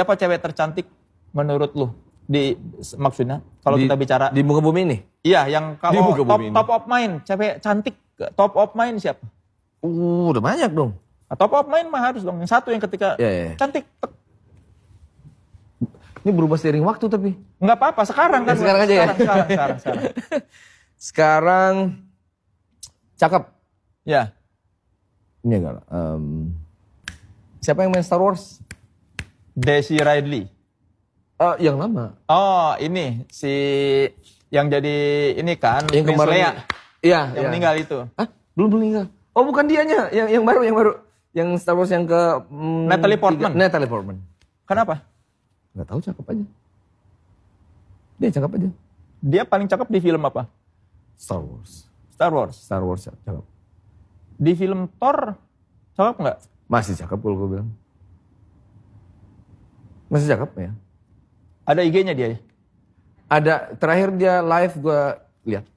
Siapa cewek tercantik menurut lu? Di maksudnya kalau kita bicara di muka bumi ini? Iya, yang kalau top ini. top of mind, cewek cantik top of mind siapa? Uh, udah banyak dong. Nah, top of mind mah harus dong. Yang satu yang ketika yeah, yeah. cantik Ini berubah seiring waktu tapi. nggak apa-apa, sekarang kan. Ya, sekarang aja sekarang, ya. Sekarang, sekarang, sekarang. sekarang cakep. Ya. Ini enggak. Um, siapa yang main Star Wars? Desi Ridley. Oh, ah, yang lama. Oh, ini si yang jadi ini kan yang Prince kemarin. Iya, yang ya. meninggal itu. Hah? Belum meninggal. Oh, bukan dianya, yang yang baru, yang baru. Yang Star Wars yang ke mm, Natalie Portman. Tiga, Natalie Portman. Kenapa? Gak tahu cakep aja. Dia cakep aja. Dia paling cakep di film apa? Star Wars. Star Wars. Star Wars ya, cakep. Di film Thor cakep nggak? Masih cakep kalau gue bilang. Masih cakep ya? Ada IG-nya dia ya? Ada, terakhir dia live gue lihat.